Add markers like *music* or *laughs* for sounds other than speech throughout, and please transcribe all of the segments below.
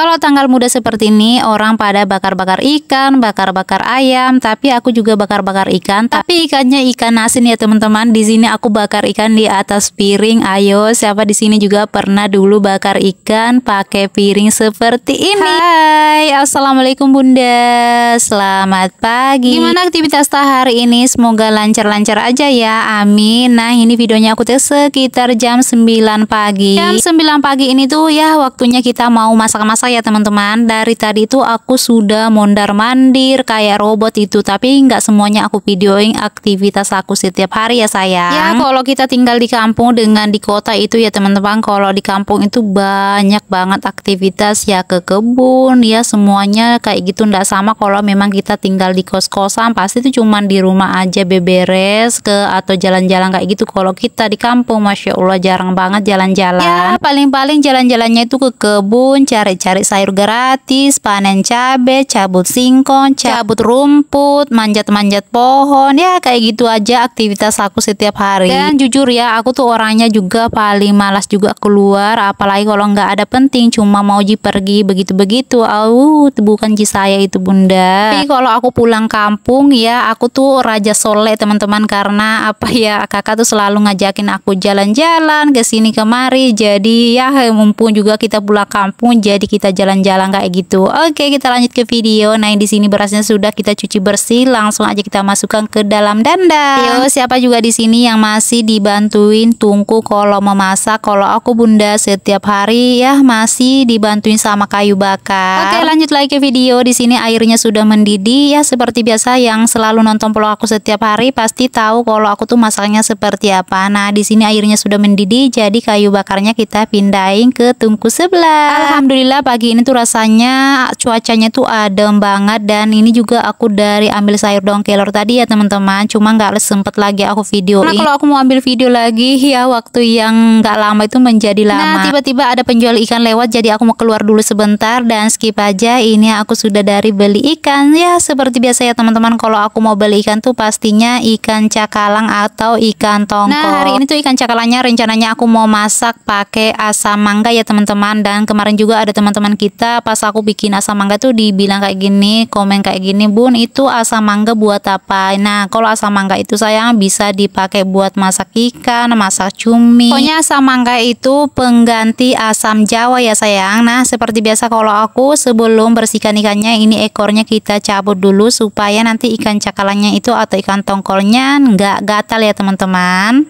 Kalau tanggal muda seperti ini orang pada bakar-bakar ikan, bakar-bakar ayam, tapi aku juga bakar-bakar ikan, tapi ikannya ikan asin ya teman-teman. Di sini aku bakar ikan di atas piring. Ayo, siapa di sini juga pernah dulu bakar ikan pakai piring seperti ini? Hai, Assalamualaikum Bunda. Selamat pagi. Gimana aktivitas hari ini? Semoga lancar-lancar aja ya. Amin. Nah, ini videonya aku tes sekitar jam 9 pagi. Jam 9 pagi ini tuh ya waktunya kita mau masak-masak ya teman-teman dari tadi itu aku sudah mondar mandir kayak robot itu tapi nggak semuanya aku videoing aktivitas aku setiap hari ya sayang ya kalau kita tinggal di kampung dengan di kota itu ya teman-teman kalau di kampung itu banyak banget aktivitas ya ke kebun ya semuanya kayak gitu ndak sama kalau memang kita tinggal di kos-kosan pasti itu cuma di rumah aja beberes ke atau jalan-jalan kayak gitu kalau kita di kampung Masya Allah jarang banget jalan-jalan ya paling-paling jalan-jalannya itu ke kebun cari-cari cari sayur gratis, panen cabe, cabut singkong, cabut rumput, manjat-manjat pohon, ya kayak gitu aja aktivitas aku setiap hari. Dan jujur ya, aku tuh orangnya juga paling malas juga keluar, apalagi kalau nggak ada penting, cuma mau ji pergi begitu-begitu. Aw, bukan ji saya itu bunda. Tapi kalau aku pulang kampung ya, aku tuh raja soleh teman-teman karena apa ya kakak tuh selalu ngajakin aku jalan-jalan ke sini kemari. Jadi ya mumpung juga kita pulang kampung, jadi kita kita jalan-jalan kayak gitu. Oke, kita lanjut ke video. Nah, di sini berasnya sudah kita cuci bersih, langsung aja kita masukkan ke dalam dandang. Yo, siapa juga di sini yang masih dibantuin tungku kalau memasak? Kalau aku Bunda setiap hari ya masih dibantuin sama kayu bakar. Oke, lanjut lagi ke video. Di sini airnya sudah mendidih ya seperti biasa yang selalu nonton vlog aku setiap hari pasti tahu kalau aku tuh masaknya seperti apa. Nah, di sini airnya sudah mendidih jadi kayu bakarnya kita pindahin ke tungku sebelah. Alhamdulillah pagi ini tuh rasanya cuacanya tuh adem banget dan ini juga aku dari ambil sayur daun kelor tadi ya teman-teman cuma nggak sempet lagi aku video nah kalau aku mau ambil video lagi *laughs* ya waktu yang nggak lama itu menjadi nah, lama nah tiba-tiba ada penjual ikan lewat jadi aku mau keluar dulu sebentar dan skip aja ini aku sudah dari beli ikan ya seperti biasa ya teman-teman kalau aku mau beli ikan tuh pastinya ikan cakalang atau ikan tongkol nah hari ini tuh ikan cakalangnya rencananya aku mau masak pakai asam mangga ya teman-teman dan kemarin juga ada teman-teman teman-teman kita pas aku bikin asam mangga tuh dibilang kayak gini komen kayak gini bun itu asam mangga buat apa nah kalau asam mangga itu sayang bisa dipakai buat masak ikan masak cumi pokoknya asam mangga itu pengganti asam jawa ya sayang nah seperti biasa kalau aku sebelum bersihkan ikannya ini ekornya kita cabut dulu supaya nanti ikan cakalannya itu atau ikan tongkolnya nggak gatal ya teman-teman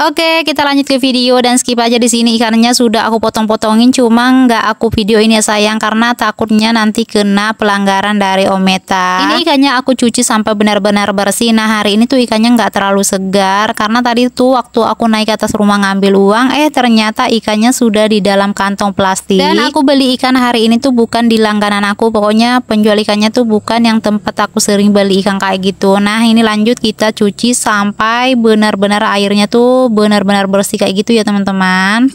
Oke, kita lanjut ke video dan skip aja di sini ikannya sudah aku potong-potongin cuma nggak aku video ini ya sayang karena takutnya nanti kena pelanggaran dari Ometa. Ini ikannya aku cuci sampai benar-benar bersih. Nah, hari ini tuh ikannya nggak terlalu segar karena tadi tuh waktu aku naik ke atas rumah ngambil uang eh ternyata ikannya sudah di dalam kantong plastik. Dan aku beli ikan hari ini tuh bukan di langganan aku. Pokoknya penjual ikannya tuh bukan yang tempat aku sering beli ikan kayak gitu. Nah, ini lanjut kita cuci sampai benar-benar airnya tuh benar-benar bersih kayak gitu ya teman-teman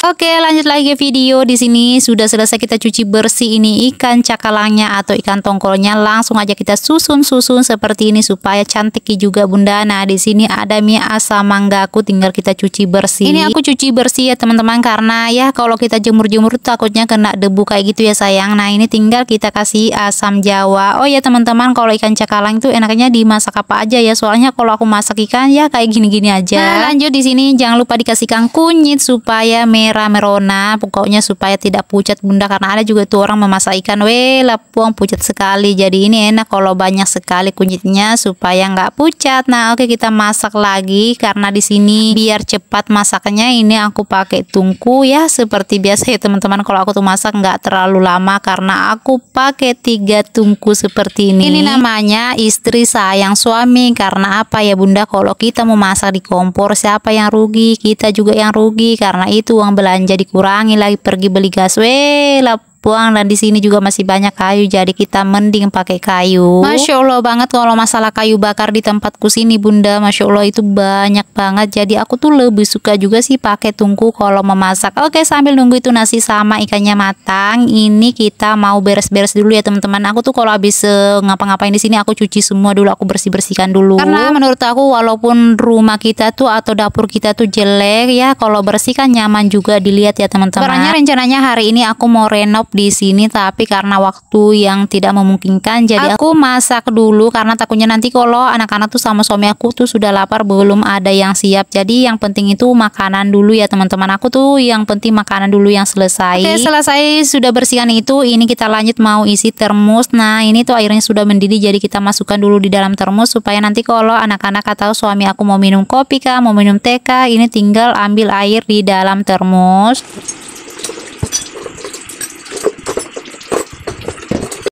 Oke, lanjut lagi video. Di sini sudah selesai kita cuci bersih ini ikan cakalangnya atau ikan tongkolnya. Langsung aja kita susun-susun seperti ini supaya cantik juga, Bunda. Nah, di sini ada mie asam mangga aku tinggal kita cuci bersih. Ini aku cuci bersih ya, teman-teman, karena ya kalau kita jemur-jemur takutnya kena debu kayak gitu ya, sayang. Nah, ini tinggal kita kasih asam Jawa. Oh ya, teman-teman, kalau ikan cakalang itu enaknya dimasak apa aja ya? Soalnya kalau aku masak ikan ya kayak gini-gini aja. Nah, lanjut di sini jangan lupa dikasih kang kunyit supaya merah merah merona pokoknya supaya tidak pucat bunda karena ada juga tuh orang memasak ikan weh lapuang pucat sekali jadi ini enak kalau banyak sekali kunyitnya supaya nggak pucat nah oke okay, kita masak lagi karena di sini biar cepat masaknya ini aku pakai tungku ya seperti biasa ya teman-teman kalau aku tuh masak nggak terlalu lama karena aku pakai tiga tungku seperti ini ini namanya istri sayang suami karena apa ya bunda kalau kita mau masak di kompor siapa yang rugi kita juga yang rugi karena itu uang belanja dikurangi lagi pergi beli gas weh buang dan di sini juga masih banyak kayu jadi kita mending pakai kayu. Masya Allah banget kalau masalah kayu bakar di tempatku sini bunda, masya Allah itu banyak banget. Jadi aku tuh lebih suka juga sih pakai tungku kalau memasak. Oke sambil nunggu itu nasi sama ikannya matang, ini kita mau beres-beres dulu ya teman-teman. Aku tuh kalau habis uh, ngapa-ngapain di sini aku cuci semua dulu, aku bersih-bersihkan dulu. Karena menurut aku walaupun rumah kita tuh atau dapur kita tuh jelek ya, kalau bersih kan nyaman juga dilihat ya teman-teman. sebenarnya rencananya hari ini aku mau renov di sini tapi karena waktu yang tidak memungkinkan jadi aku masak dulu karena takutnya nanti kalau anak-anak tuh sama suami aku tuh sudah lapar belum ada yang siap jadi yang penting itu makanan dulu ya teman-teman aku tuh yang penting makanan dulu yang selesai oke selesai sudah bersihkan itu ini kita lanjut mau isi termos nah ini tuh airnya sudah mendidih jadi kita masukkan dulu di dalam termos supaya nanti kalau anak-anak atau suami aku mau minum kopi kah mau minum teh kah ini tinggal ambil air di dalam termos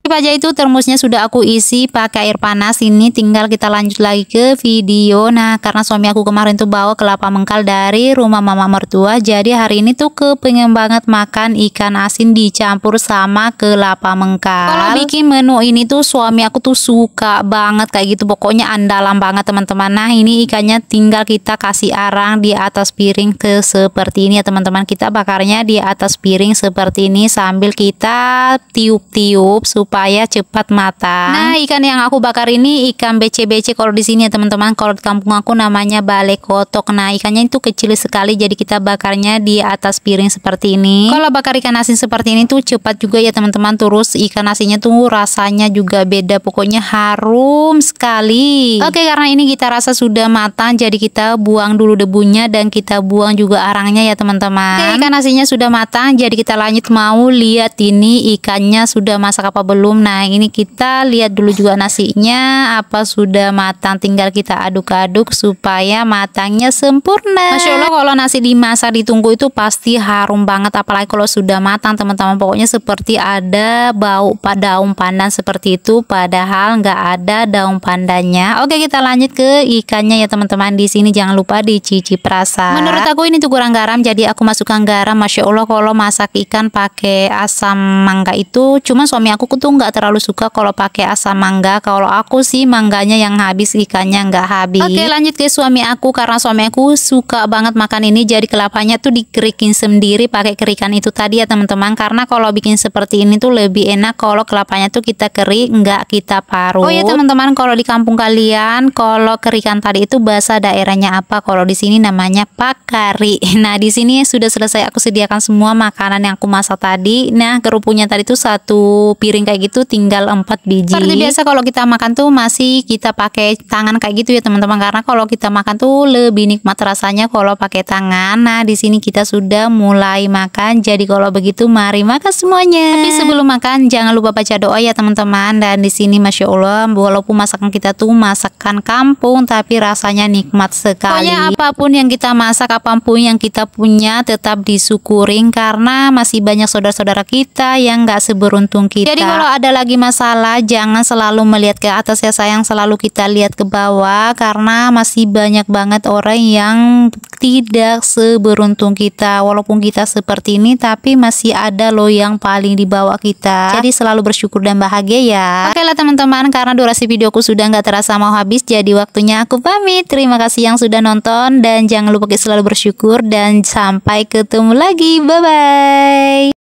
Oke aja itu termosnya sudah aku isi pakai air panas ini tinggal kita lanjut lagi ke video. Nah, karena suami aku kemarin tuh bawa kelapa mengkal dari rumah mama mertua, jadi hari ini tuh kepengen banget makan ikan asin dicampur sama kelapa mengkal. Kalau bikin menu ini tuh suami aku tuh suka banget kayak gitu. Pokoknya andalan banget teman-teman. Nah, ini ikannya tinggal kita kasih arang di atas piring ke seperti ini ya teman-teman. Kita bakarnya di atas piring seperti ini sambil kita tiup-tiup supaya supaya cepat matang. Nah, ikan yang aku bakar ini ikan BCBC kalau di sini ya teman-teman. Kalau di kampung aku namanya balai kotok. Nah, ikannya itu kecil sekali jadi kita bakarnya di atas piring seperti ini. Kalau bakar ikan asin seperti ini tuh cepat juga ya teman-teman. Terus ikan asinnya tuh rasanya juga beda. Pokoknya harum sekali. Oke, karena ini kita rasa sudah matang jadi kita buang dulu debunya dan kita buang juga arangnya ya teman-teman. Oke, ikan asinnya sudah matang jadi kita lanjut mau lihat ini ikannya sudah masak apa belum belum nah ini kita lihat dulu juga nasinya apa sudah matang tinggal kita aduk-aduk supaya matangnya sempurna Masya Allah kalau nasi dimasak ditunggu itu pasti harum banget apalagi kalau sudah matang teman-teman pokoknya seperti ada bau pada daun pandan seperti itu padahal nggak ada daun pandannya oke kita lanjut ke ikannya ya teman-teman di sini jangan lupa dicicip rasa menurut aku ini tuh kurang garam jadi aku masukkan garam Masya Allah kalau masak ikan pakai asam mangga itu cuma suami aku tuh nggak terlalu suka kalau pakai asam mangga. Kalau aku sih mangganya yang habis, ikannya nggak habis. Oke, lanjut ke suami aku karena suami aku suka banget makan ini jadi kelapanya tuh dikerikin sendiri pakai kerikan itu tadi ya teman-teman. Karena kalau bikin seperti ini tuh lebih enak kalau kelapanya tuh kita kering nggak kita parut. Oh ya teman-teman, kalau di kampung kalian kalau kerikan tadi itu bahasa daerahnya apa? Kalau di sini namanya pakari. *laughs* Nah, di sini sudah selesai aku sediakan semua makanan yang aku masak tadi. Nah, kerupunya tadi tuh satu piring kayak gitu itu tinggal 4 biji. Seperti biasa kalau kita makan tuh masih kita pakai tangan kayak gitu ya teman-teman karena kalau kita makan tuh lebih nikmat rasanya kalau pakai tangan. Nah, di sini kita sudah mulai makan. Jadi kalau begitu mari makan semuanya. Tapi sebelum makan jangan lupa baca doa ya teman-teman. Dan di sini Masya Allah walaupun masakan kita tuh masakan kampung tapi rasanya nikmat sekali. Pokoknya apapun yang kita masak, apapun yang kita punya tetap disyukurin karena masih banyak saudara-saudara kita yang gak seberuntung kita. Jadi kalau ada lagi masalah, jangan selalu melihat ke atas ya sayang, selalu kita lihat ke bawah karena masih banyak banget orang yang tidak seberuntung kita. Walaupun kita seperti ini tapi masih ada loh yang paling di bawah kita. Jadi selalu bersyukur dan bahagia ya. Oke lah teman-teman, karena durasi videoku sudah nggak terasa mau habis, jadi waktunya aku pamit. Terima kasih yang sudah nonton dan jangan lupa selalu bersyukur dan sampai ketemu lagi. Bye bye.